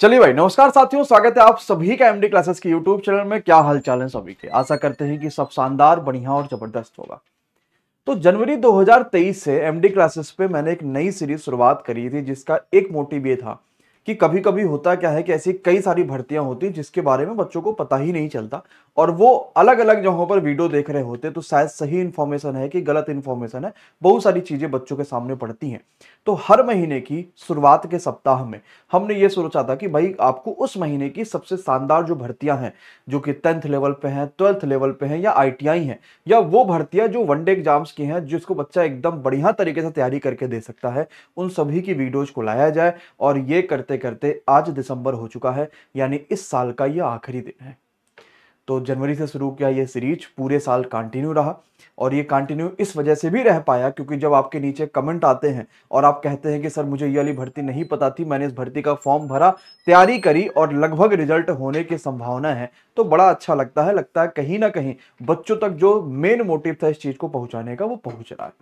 चलिए भाई नमस्कार साथियों स्वागत है आप सभी का एमडी क्लासेस के यूट्यूब चैनल में क्या हाल चाल है सभी के आशा करते हैं कि सब शानदार बढ़िया और जबरदस्त होगा तो जनवरी 2023 से एमडी क्लासेस पे मैंने एक नई सीरीज शुरुआत करी थी जिसका एक मोटिव ये था कि कभी कभी होता क्या है कि ऐसी कई सारी भर्तियां होती हैं जिसके बारे में बच्चों को पता ही नहीं चलता और वो अलग अलग जगहों पर वीडियो देख रहे होते तो शायद सही इन्फॉर्मेशन है कि गलत इन्फॉर्मेशन है बहुत सारी चीज़ें बच्चों के सामने पड़ती हैं तो हर महीने की शुरुआत के सप्ताह में हमने ये सोचा था कि भाई आपको उस महीने की सबसे शानदार जो भर्तियां हैं जो कि टेंथ लेवल पे हैं ट्वेल्थ लेवल पे हैं या आई हैं या वो भर्तियां जो वनडे एग्जाम्स की हैं जिसको बच्चा एकदम बढ़िया तरीके से तैयारी करके दे सकता है उन सभी की वीडियोज को लाया जाए और ये करते करते करते आज दिसंबर हो चुका है यानी इस साल का ये आखिरी दिन है तो जनवरी से शुरू किया ये सीरीज पूरे साल कंटिन्यू रहा और ये कंटिन्यू इस वजह से भी रह पाया क्योंकि जब आपके नीचे कमेंट आते हैं और आप कहते हैं कि सर मुझे ये वाली भर्ती नहीं पता थी मैंने इस भर्ती का फॉर्म भरा तैयारी करी और लगभग रिजल्ट होने की संभावना है तो बड़ा अच्छा लगता है लगता है कहीं ना कहीं बच्चों तक जो मेन मोटिव था इस चीज़ को पहुँचाने का वो पहुँच रहा है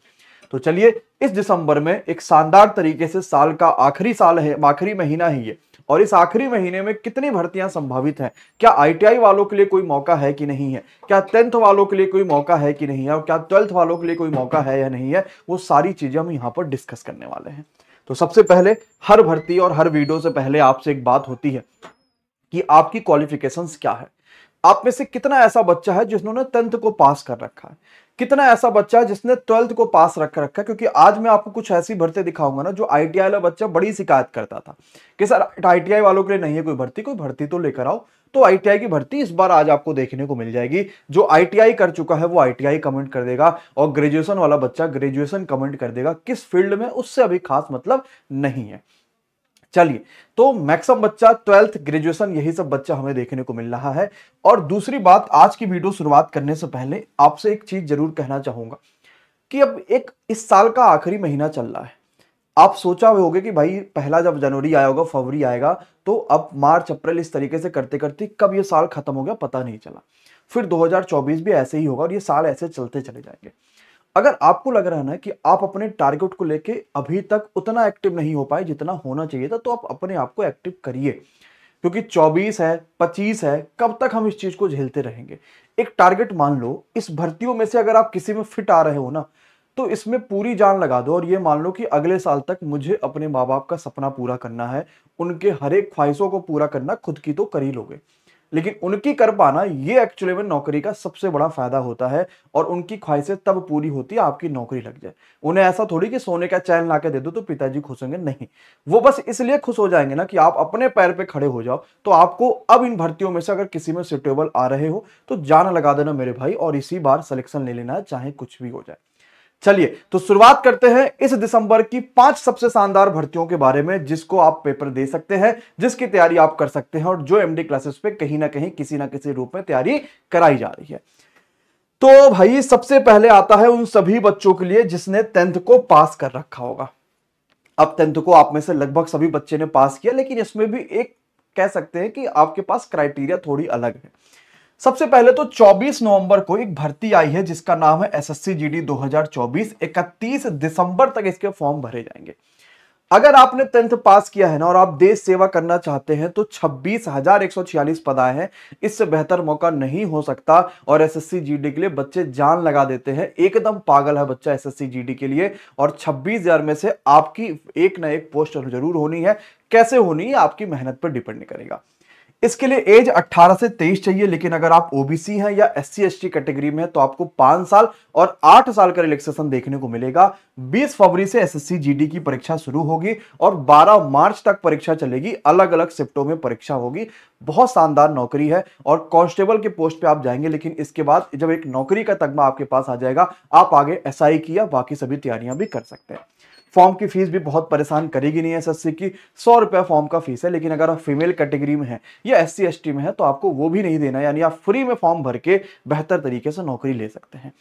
तो चलिए इस दिसंबर में एक शानदार तरीके से साल का आखिरी साल है आखिरी महीना है ये और इस आखिरी महीने में कितनी भर्तियां संभावित हैं क्या आईटीआई वालों के लिए कोई मौका है कि नहीं है क्या टेंथ वालों के लिए कोई मौका है कि नहीं है और क्या ट्वेल्थ वालों के लिए कोई मौका है या नहीं है वो सारी चीजें हम यहाँ पर डिस्कस करने वाले हैं तो सबसे पहले हर भर्ती और हर वीडियो से पहले आपसे एक बात होती है कि आपकी क्वालिफिकेशन क्या है आप में से कितना ऐसा बच्चा है जिन्होंने टेंथ को पास कर रखा है कितना ऐसा बच्चा है जिसने ट्वेल्थ को पास रख रखा है क्योंकि आज मैं आपको कुछ ऐसी भर्ती दिखाऊंगा ना जो आई वाला बच्चा बड़ी शिकायत करता था कि सर आई वालों के लिए नहीं है कोई भर्ती कोई भर्ती तो लेकर आओ तो आई की भर्ती इस बार आज आपको देखने को मिल जाएगी जो आई कर चुका है वो आई कमेंट कर देगा और ग्रेजुएशन वाला बच्चा ग्रेजुएशन कमेंट कर देगा किस फील्ड में उससे अभी खास मतलब नहीं है चलिए तो मैक्सिमम बच्चा ट्वेल्थ ग्रेजुएशन यही सब बच्चा हमें देखने को मिल रहा है और दूसरी बात आज की वीडियो शुरुआत करने से पहले आपसे एक चीज जरूर कहना चाहूंगा कि अब एक इस साल का आखिरी महीना चल रहा है आप सोचा हुए कि भाई पहला जब जनवरी आया होगा फरवरी आएगा तो अब मार्च अप्रैल इस तरीके से करते करते कब ये साल खत्म हो गया पता नहीं चला फिर 2024 भी ऐसे ही होगा और ये साल ऐसे चलते चले जाएंगे अगर आपको लग रहा है ना कि आप अपने टारगेट को लेके अभी तक उतना एक्टिव नहीं हो पाए जितना होना चाहिए था तो आप अपने आप को एक्टिव करिए क्योंकि 24 है 25 है कब तक हम इस चीज़ को झेलते रहेंगे एक टारगेट मान लो इस भर्तियों में से अगर आप किसी में फिट आ रहे हो ना तो इसमें पूरी जान लगा दो और ये मान लो कि अगले साल तक मुझे अपने माँ बाप का सपना पूरा करना है उनके हर एक ख्वाहिशों को पूरा करना खुद की तो कर ही लोगे लेकिन उनकी कर पाना ये एक्चुअली में नौकरी का सबसे बड़ा फायदा होता है और उनकी ख्वाहिशें तब पूरी होती है आपकी नौकरी लग जाए उन्हें ऐसा थोड़ी कि सोने का चैन ला दे दो तो पिताजी खुश होंगे नहीं वो बस इसलिए खुश हो जाएंगे ना कि आप अपने पैर पर खड़े हो जाओ तो आपको अब इन भर्तियों में से अगर किसी में सुटेबल आ रहे हो तो जान लगा देना मेरे भाई और इसी बार सलेक्शन ले लेना है चाहे कुछ भी हो जाए चलिए तो शुरुआत करते हैं इस दिसंबर की पांच सबसे शानदार भर्तियों के बारे में जिसको आप पेपर दे सकते हैं जिसकी तैयारी आप कर सकते हैं और जो एमडी क्लासेस पे कहीं ना कहीं किसी ना किसी रूप में तैयारी कराई जा रही है तो भाई सबसे पहले आता है उन सभी बच्चों के लिए जिसने टेंथ को पास कर रखा होगा अब टेंथ को आप में से लगभग सभी बच्चे ने पास किया लेकिन इसमें भी एक कह सकते हैं कि आपके पास क्राइटेरिया थोड़ी अलग है सबसे पहले तो 24 नवंबर को एक भर्ती आई है जिसका नाम है एसएससी जीडी 2024 31 दिसंबर तक इसके फॉर्म भरे जाएंगे अगर आपने टेंथ पास किया है ना और आप देश सेवा करना चाहते हैं तो छब्बीस हजार एक सौ छियालीस पद आए हैं इससे बेहतर मौका नहीं हो सकता और एसएससी जीडी के लिए बच्चे जान लगा देते हैं एकदम पागल है बच्चा एसएससी जीडी के लिए और छब्बीस हजार में से आपकी एक ना एक पोस्ट जरूर होनी है कैसे होनी है आपकी मेहनत पर डिपेंड करेगा इसके लिए एज 18 से 23 चाहिए लेकिन अगर आप ओबीसी हैं या एस सी कैटेगरी में है तो आपको पांच साल और आठ साल का रिलेक्सेशन देखने को मिलेगा 20 फरवरी से एसएससी जीडी की परीक्षा शुरू होगी और 12 मार्च तक परीक्षा चलेगी अलग अलग शिफ्टों में परीक्षा होगी बहुत शानदार नौकरी है और कांस्टेबल के पोस्ट पे आप जाएंगे लेकिन इसके बाद जब एक नौकरी का तगमा आपके पास आ जाएगा आप आगे एस की या बाकी सभी तैयारियां भी कर सकते हैं फॉर्म की फीस भी बहुत परेशान करेगी नहीं एस की सौ रुपया फॉर्म का फीस है लेकिन अगर आप फीमेल कैटेगरी में हैं या एस सी में है तो आपको वो भी नहीं देना यानी आप फ्री में फॉर्म भर के बेहतर तरीके से नौकरी ले सकते हैं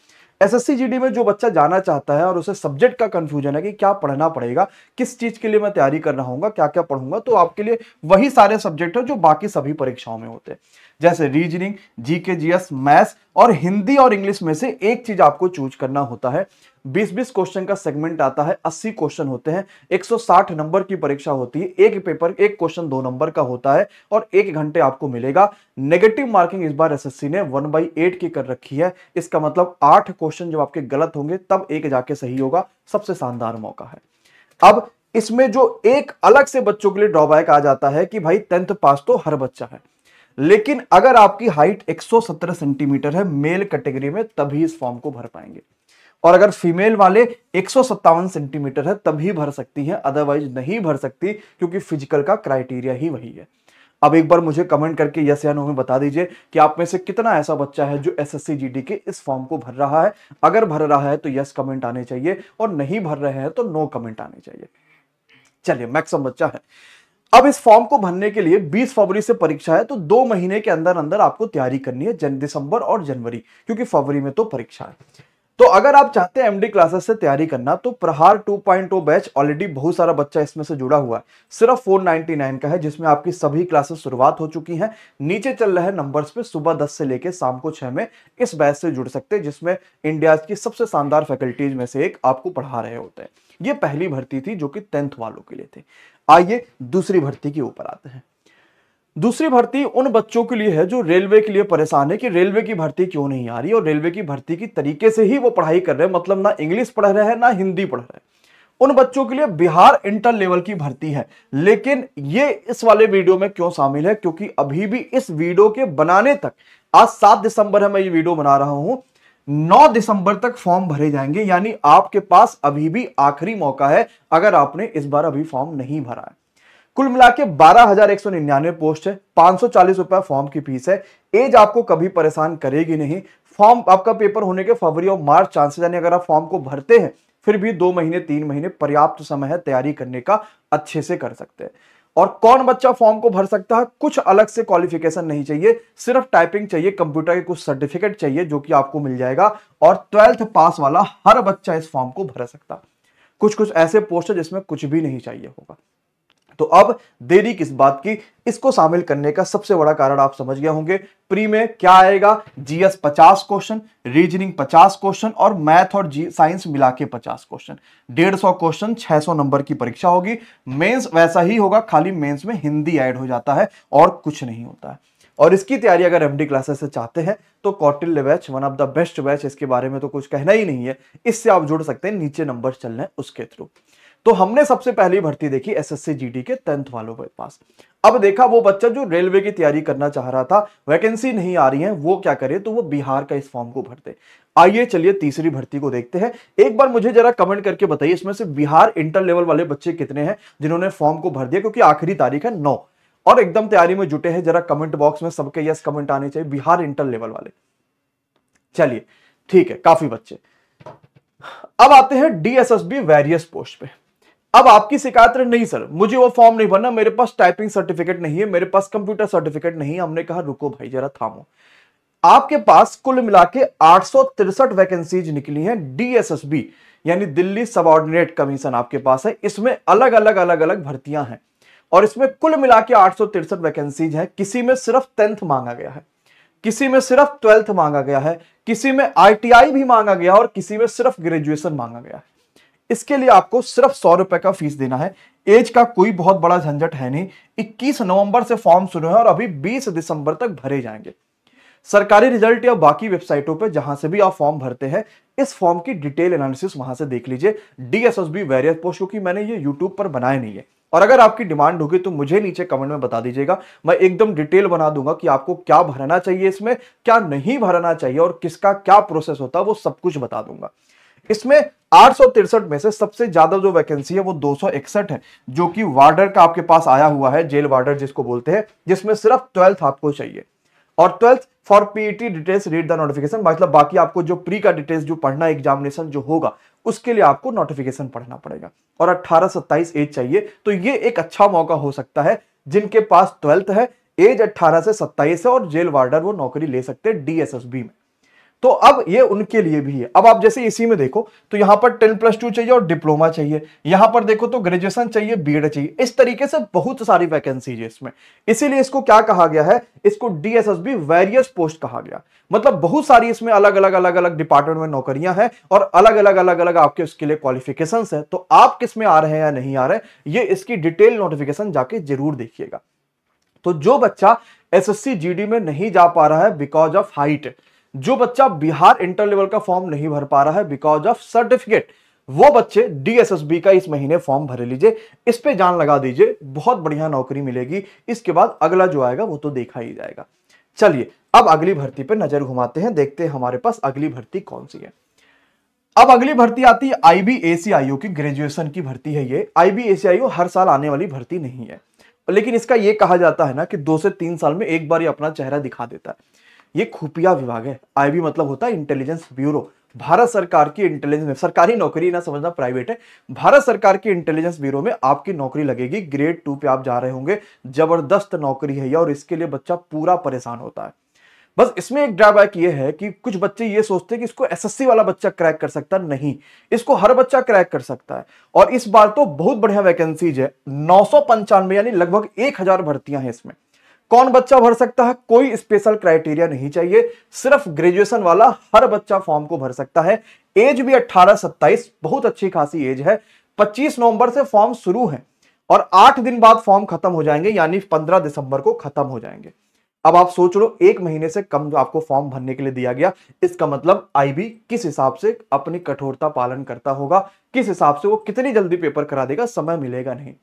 एस एस में जो बच्चा जाना चाहता है और उसे सब्जेक्ट का कंफ्यूजन है कि क्या पढ़ना पड़ेगा किस चीज के लिए मैं तैयारी कर रहा हूँ क्या क्या पढ़ूंगा तो आपके लिए वही सारे सब्जेक्ट है जो बाकी सभी परीक्षाओं में होते हैं जैसे रीजनिंग जीके जीएस मैथ्स और हिंदी और इंग्लिश में से एक चीज आपको चूज करना होता है बीस बीस क्वेश्चन का सेगमेंट आता है अस्सी क्वेश्चन होते हैं एक सौ साठ नंबर की परीक्षा होती है एक पेपर एक क्वेश्चन दो नंबर का होता है और एक घंटे आपको मिलेगा नेगेटिव मार्किंग इस बार एसएससी ने वन बाई एट की कर रखी है इसका मतलब आठ क्वेश्चन जब आपके गलत होंगे तब एक जाके सही होगा सबसे शानदार मौका है अब इसमें जो एक अलग से बच्चों के लिए ड्रॉबैक आ जाता है कि भाई टेंथ पास तो हर बच्चा है लेकिन अगर आपकी हाइट 117 सेंटीमीटर है मेल कैटेगरी में तभी इस फॉर्म को भर पाएंगे और अगर फीमेल वाले एक सेंटीमीटर है तभी भर सकती है अदरवाइज नहीं भर सकती क्योंकि फिजिकल का क्राइटेरिया ही वही है अब एक बार मुझे कमेंट करके यस या नो में बता दीजिए कि आप में से कितना ऐसा बच्चा है जो एस एस के इस फॉर्म को भर रहा है अगर भर रहा है तो यस कमेंट आने चाहिए और नहीं भर रहे हैं तो नो कमेंट आने चाहिए चलिए मैक्सिमम बच्चा है अब इस फॉर्म को भरने के लिए 20 फरवरी से परीक्षा है तो दो महीने के अंदर अंदर आपको तैयारी करनी है जन दिसंबर और जनवरी क्योंकि फरवरी में तो परीक्षा है तो अगर आप चाहते हैं एमडी क्लासेस से तैयारी करना तो प्रहार 2.0 बैच ऑलरेडी बहुत सारा बच्चा इसमें से जुड़ा हुआ है सिर्फ 499 का है जिसमें आपकी सभी क्लासेस शुरुआत हो चुकी हैं नीचे चल रहे नंबर्स पे सुबह 10 से लेकर शाम को 6 में इस बैच से जुड़ सकते हैं जिसमें इंडिया की सबसे शानदार फैकल्टीज में से एक आपको पढ़ा रहे होते हैं ये पहली भर्ती थी जो कि टेंथ वालों के लिए थी आइए दूसरी भर्ती के ऊपर आते हैं दूसरी भर्ती उन बच्चों के लिए है जो रेलवे के लिए परेशान है कि रेलवे की भर्ती क्यों नहीं आ रही और रेलवे की भर्ती की तरीके से ही वो पढ़ाई कर रहे हैं मतलब ना इंग्लिश पढ़ रहे हैं ना हिंदी पढ़ रहे हैं उन बच्चों के लिए बिहार इंटर लेवल की भर्ती है लेकिन ये इस वाले वीडियो में क्यों शामिल है क्योंकि अभी भी इस वीडियो के बनाने तक आज सात दिसंबर है मैं ये वीडियो बना रहा हूं नौ दिसंबर तक फॉर्म भरे जाएंगे यानी आपके पास अभी भी आखिरी मौका है अगर आपने इस बार अभी फॉर्म नहीं भरा है कुल मिला के बारह पोस्ट है पांच रुपए फॉर्म की फीस है एज आपको कभी परेशान करेगी नहीं फॉर्म आपका पेपर होने के फरवरी और मार्च चांसेस यानी अगर आप फॉर्म को भरते हैं फिर भी दो महीने तीन महीने पर्याप्त समय है तैयारी करने का अच्छे से कर सकते हैं और कौन बच्चा फॉर्म को भर सकता है कुछ अलग से क्वालिफिकेशन नहीं चाहिए सिर्फ टाइपिंग चाहिए कंप्यूटर के कुछ सर्टिफिकेट चाहिए जो कि आपको मिल जाएगा और ट्वेल्थ पास वाला हर बच्चा इस फॉर्म को भर सकता कुछ कुछ ऐसे पोस्ट है जिसमें कुछ भी नहीं चाहिए होगा तो अब देरी किस बात की इसको शामिल करने का सबसे बड़ा कारण आप समझ गए होंगे प्री में क्या आएगा जीएस 50 क्वेश्चन रीजनिंग 50 क्वेश्चन और मैथ और जी साइंस मिला के पचास क्वेश्चन डेढ़ सौ क्वेश्चन 600 नंबर की परीक्षा होगी मेंस वैसा ही होगा खाली मेंस में हिंदी ऐड हो जाता है और कुछ नहीं होता है और इसकी तैयारी अगर एमडी क्लासेस से चाहते हैं तो Kautilya batch one of the best batch इसके बारे में तो कुछ कहना ही नहीं है इससे आप जुड़ सकते हैं नीचे नंबर चल रहे हैं उसके थ्रू तो हमने सबसे पहली भर्ती देखी एसएससी जीडी के टेंथ वालों के पास अब देखा वो बच्चा जो रेलवे की तैयारी करना चाह रहा था वैकेंसी नहीं आ रही है वो क्या करे तो वो बिहार का इस फॉर्म को भर दे आइए चलिए तीसरी भर्ती को देखते हैं एक बार मुझे जरा कमेंट करके बताइए इसमें से बिहार इंटर लेवल वाले बच्चे कितने हैं जिन्होंने फॉर्म को भर दिया क्योंकि आखिरी तारीख है नौ और एकदम तैयारी में जुटे हैं जरा कमेंट बॉक्स में सबके यस कमेंट आने चाहिए बिहार इंटर लेवल वाले चलिए ठीक है काफी बच्चे अब आते हैं डीएसएसबी वेरियस पोस्ट पे अब आपकी शिकायत नहीं सर मुझे वो फॉर्म नहीं भरना मेरे पास टाइपिंग सर्टिफिकेट नहीं है मेरे पास कंप्यूटर सर्टिफिकेट नहीं है हमने कहा रुको भाई जरा थामो आपके पास कुल मिला के आठ वैकेंसीज निकली हैं डीएसएसबी यानी दिल्ली सब कमीशन आपके पास है इसमें अलग अलग अलग अलग भर्तियां हैं और इसमें कुल मिला के आठ वैकेंसीज हैं किसी में सिर्फ टेंथ मांगा गया है किसी में सिर्फ ट्वेल्थ मांगा गया है किसी में आईटीआई भी मांगा गया और किसी में सिर्फ ग्रेजुएशन मांगा गया है इसके लिए आपको सिर्फ सौ रुपए का फीस देना है एज का कोई बहुत बड़ा झंझट है नहीं 21 नवंबर से फॉर्म शुरू है और अभी 20 दिसंबर तक भरे जाएंगे सरकारी रिजल्ट या बाकी वेबसाइटों पर जहां से भी आप फॉर्म भरते हैं इस फॉर्म की डिटेल एनालिसिस वहां से देख लीजिए डीएसएसबी वेरियस पोस्ट क्योंकि मैंने ये यूट्यूब पर बनाए नहीं है और अगर आपकी डिमांड होगी तो मुझे नीचे कमेंट में बता दीजिएगा मैं एकदम डिटेल बना दूंगा कि आपको क्या भरना चाहिए इसमें क्या नहीं भरना चाहिए और किसका क्या प्रोसेस होता है वो सब कुछ बता दूंगा इसमें आठ में से सबसे ज्यादा जो वैकेंसी है वो दो है जो कि वार्डर का आपके पास आया हुआ है जेल वार्डर जिसको बोलते हैं जिसमें सिर्फ ट्वेल्थ आपको चाहिए और twelfth for PET details read the notification मतलब बाकी आपको जो प्री का डिटेल्स जो पढ़ना एग्जामिनेशन जो होगा उसके लिए आपको नोटिफिकेशन पढ़ना पड़ेगा और 18 सत्ताईस एज चाहिए तो ये एक अच्छा मौका हो सकता है जिनके पास ट्वेल्थ है एज 18 से 27 है और जेल वार्डर वो नौकरी ले सकते हैं डीएसएसबी में तो अब ये उनके लिए भी है अब आप जैसे इसी में देखो तो यहां पर टेन प्लस टू चाहिए और डिप्लोमा चाहिए यहां पर देखो तो ग्रेजुएशन चाहिए बी चाहिए इस तरीके से बहुत सारी वैकेंसीज है इसमें इसीलिए इसको क्या कहा गया है इसको डीएसएसबी वेरियस पोस्ट कहा गया मतलब बहुत सारी इसमें अलग अलग अलग अलग डिपार्टमेंट में नौकरियां हैं और अलग अलग अलग अलग आपके उसके लिए क्वालिफिकेशन है तो आप किस में आ रहे हैं या नहीं आ रहे ये इसकी डिटेल नोटिफिकेशन जाके जरूर देखिएगा तो जो बच्चा एसएससी जीडी में नहीं जा पा रहा है बिकॉज ऑफ हाइट जो बच्चा बिहार इंटर लेवल का फॉर्म नहीं भर पा रहा है बिकॉज ऑफ सर्टिफिकेट वो बच्चे डीएसएसबी का इस महीने फॉर्म भरे लीजिए इस पे जान लगा दीजिए बहुत बढ़िया नौकरी मिलेगी इसके बाद अगला जो आएगा वो तो देखा ही जाएगा चलिए अब अगली भर्ती पे नजर घुमाते हैं देखते हैं हमारे पास अगली भर्ती कौन सी है अब अगली भर्ती आती है आईबीएसीआईओ की ग्रेजुएशन की भर्ती है ये आईबीएसीआईओ हर साल आने वाली भर्ती नहीं है लेकिन इसका ये कहा जाता है ना कि दो से तीन साल में एक बार ये अपना चेहरा दिखा देता है ये खुफिया विभाग है आईबी मतलब होता है इंटेलिजेंस ब्यूरो भारत सरकार की इंटेलिजेंस सरकारी नौकरी ना समझना प्राइवेट है भारत सरकार की इंटेलिजेंस ब्यूरो में आपकी नौकरी लगेगी ग्रेड टू पे आप जा रहे होंगे जबरदस्त नौकरी है और इसके लिए बच्चा पूरा परेशान होता है बस इसमें एक ड्रॉबैक ये है कि कुछ बच्चे ये सोचते हैं कि इसको एसएससी वाला बच्चा क्रैक कर सकता नहीं इसको हर बच्चा क्रैक कर सकता है और इस बार तो बहुत बढ़िया वैकेंसीज है नौ यानी लगभग एक हजार भर्तियां हैं इसमें कौन बच्चा भर सकता है कोई स्पेशल क्राइटेरिया नहीं चाहिए सिर्फ ग्रेजुएशन वाला हर बच्चा फॉर्म को भर सकता है एज भी 18-27 बहुत अच्छी खासी एज है 25 नवंबर से फॉर्म शुरू है और आठ दिन बाद फॉर्म खत्म हो जाएंगे यानी पंद्रह दिसंबर को खत्म हो जाएंगे अब आप सोच लो एक महीने से कम आपको फॉर्म भरने के लिए दिया गया इसका मतलब आईबी किस हिसाब से अपनी कठोरता पालन करता होगा किस हिसाब से वो कितनी जल्दी पेपर करा देगा समय मिलेगा नहीं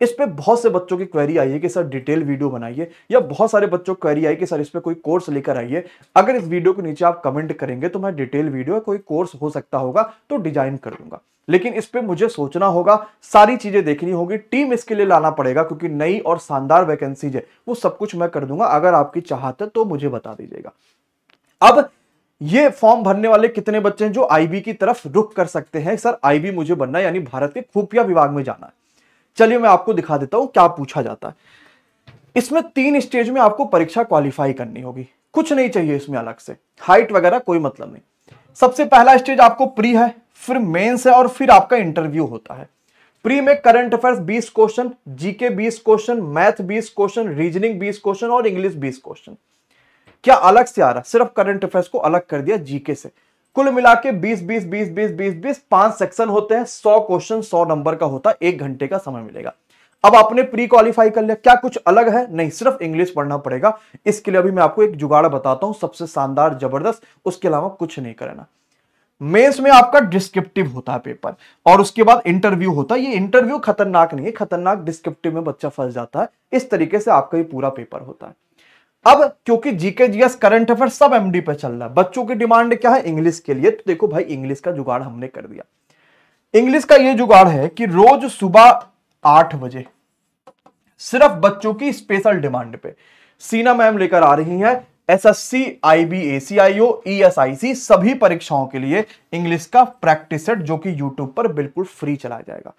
इस पर बहुत से बच्चों की क्वेरी आई है कि सर डिटेल वीडियो बनाइए या बहुत सारे बच्चों की क्वेरी आई कि सर इस पर कोई कोर्स लेकर आइए अगर इस वीडियो के नीचे आप कमेंट करेंगे तो मैं डिटेल वीडियो कोई कोर्स हो सकता होगा तो डिजाइन कर दूंगा लेकिन इस पर मुझे सोचना होगा सारी चीजें देखनी होगी टीम इसके लिए लाना पड़ेगा क्योंकि नई और शानदार वैकेंसीज है वो सब कुछ मैं कर दूंगा अगर आपकी चाहत है तो मुझे बता दीजिएगा अब ये फॉर्म भरने वाले कितने बच्चे हैं जो आईबी की तरफ रुख कर सकते हैं सर आईबी मुझे बनना यानी भारत के खुफिया विभाग में जाना है चलिए मैं आपको दिखा देता हूं क्या पूछा जाता है इसमें तीन स्टेज में आपको परीक्षा क्वालिफाई करनी होगी कुछ नहीं चाहिए इसमें अलग से हाइट वगैरह कोई मतलब नहीं सबसे पहला स्टेज आपको प्री है फिर मेंस है और फिर आपका इंटरव्यू होता है प्री में current affairs 20 question GK 20 question math 20 question reasoning 20 question और इंग्लिश 20 क्वेश्चन क्या अलग से आ रहा सिर्फ करंट अफेयर्स को अलग कर दिया जीके से कुल मिला के बीस बीस बीस बीस बीस बीस पांच सेक्शन होते हैं सौ क्वेश्चन सौ नंबर का होता है एक घंटे का समय मिलेगा अब आपने प्री क्वालिफाई कर लिया क्या कुछ अलग है नहीं सिर्फ इंग्लिश पढ़ना पड़ेगा इसके लिए अभी मैं आपको एक जुगाड़ बताता हूं सबसे शानदार जबरदस्त उसके अलावा कुछ नहीं करना मेंस में आपका डिस्क्रिप्टिव होता है पेपर और उसके बाद इंटरव्यू होता है ये इंटरव्यू खतरनाक नहीं है खतरनाक डिस्क्रिप्टिव में बच्चा फंस जाता है इस तरीके से आपका ये पूरा पेपर होता है अब क्योंकि जीके जीएस करंट अफेयर सब एमडी पे चल रहा है बच्चों की डिमांड क्या है इंग्लिश के लिए तो देखो भाई इंग्लिश का जुगाड़ हमने कर दिया इंग्लिश का यह जुगाड़ है कि रोज सुबह आठ बजे सिर्फ बच्चों की स्पेशल डिमांड पे सीना मैम लेकर आ रही हैं एसएससी आईबी एसीआईओ ईएसआईसी सभी परीक्षाओं के लिए इंग्लिश का प्रैक्टिस सेट जो कि यूट्यूब पर बिल्कुल फ्री चलाया जाएगा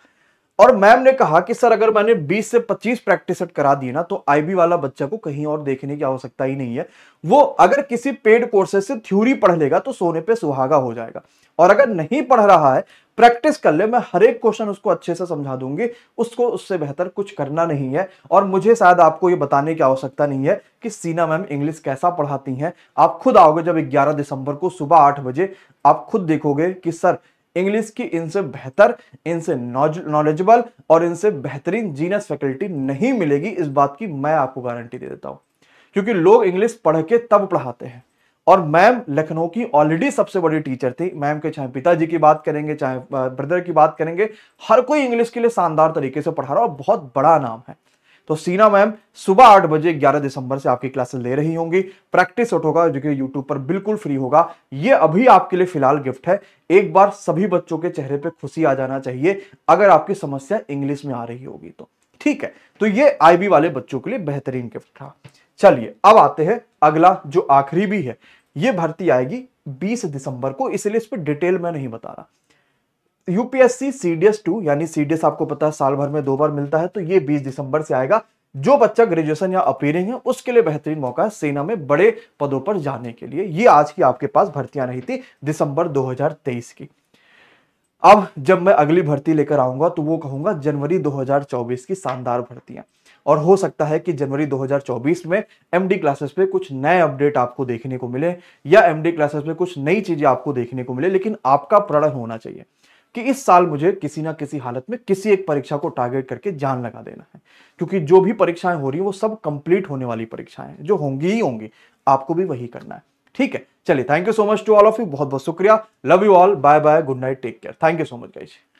और मैम ने कहा कि सर अगर मैंने 20 से 25 प्रैक्टिस सेट करा दिए ना तो आईबी वाला बच्चा को कहीं और देखने की आवश्यकता ही नहीं है वो अगर किसी पेड कोर्सेज से थ्योरी पढ़ लेगा तो सोने पे सुहागा हो जाएगा और अगर नहीं पढ़ रहा है प्रैक्टिस कर ले मैं हर एक क्वेश्चन उसको अच्छे से समझा दूंगी उसको उससे बेहतर कुछ करना नहीं है और मुझे शायद आपको ये बताने की आवश्यकता नहीं है कि सीना मैम इंग्लिश कैसा पढ़ाती हैं आप खुद आओगे जब 11 दिसंबर को सुबह 8 बजे आप खुद देखोगे कि सर इंग्लिश की इनसे बेहतर इनसे नॉलेजेबल और इनसे बेहतरीन जीनस फैकल्टी नहीं मिलेगी इस बात की मैं आपको गारंटी दे देता हूं क्योंकि लोग इंग्लिश पढ़ के तब पढ़ाते हैं और मैम लखनऊ की ऑलरेडी सबसे बड़ी टीचर थी मैम के चाहे पिताजी की बात करेंगे चाहे ब्रदर की बात करेंगे हर कोई इंग्लिश के लिए शानदार तरीके से पढ़ा रहा और बहुत बड़ा नाम है तो सीना मैम सुबह आठ बजे ग्यारह दिसंबर से आपकी क्लासेस ले रही होंगी प्रैक्टिस आउट होगा जो कि यूट्यूब पर बिल्कुल फ्री होगा ये अभी आपके लिए फिलहाल गिफ्ट है एक बार सभी बच्चों के चेहरे पर खुशी आ जाना चाहिए अगर आपकी समस्या इंग्लिश में आ रही होगी तो ठीक है तो ये आईबी वाले बच्चों के लिए बेहतरीन गिफ्ट था चलिए अब आते हैं अगला जो आखिरी भी है ये भर्ती आएगी 20 दिसंबर को इसलिए इस पर डिटेल में नहीं बता रहा यूपीएससी सीडीएस टू यानी सीडीएस आपको पता है साल भर में दो बार मिलता है तो ये 20 दिसंबर से आएगा जो बच्चा ग्रेजुएशन या अपीयरिंग है उसके लिए बेहतरीन मौका है सेना में बड़े पदों पर जाने के लिए ये आज की आपके पास भर्तियां रही थी दिसंबर 2023 की अब जब मैं अगली भर्ती लेकर आऊंगा तो वो कहूंगा जनवरी 2024 की शानदार भर्तियां और हो सकता है कि जनवरी 2024 में एमडी क्लासेस पे कुछ नए अपडेट आपको देखने को मिले या एमडी क्लासेस में कुछ नई चीजें आपको देखने को मिले लेकिन आपका प्रण होना चाहिए कि इस साल मुझे किसी ना किसी हालत में किसी एक परीक्षा को टारगेट करके जान लगा देना है क्योंकि जो भी परीक्षाएं हो रही हैं वो सब कंप्लीट होने वाली परीक्षाएं हैं जो होंगी ही होंगी आपको भी वही करना है ठीक है चलिए thank you so much to all of you बहुत बहुत शुक्रिया love you all bye bye good night take care thank you so much guys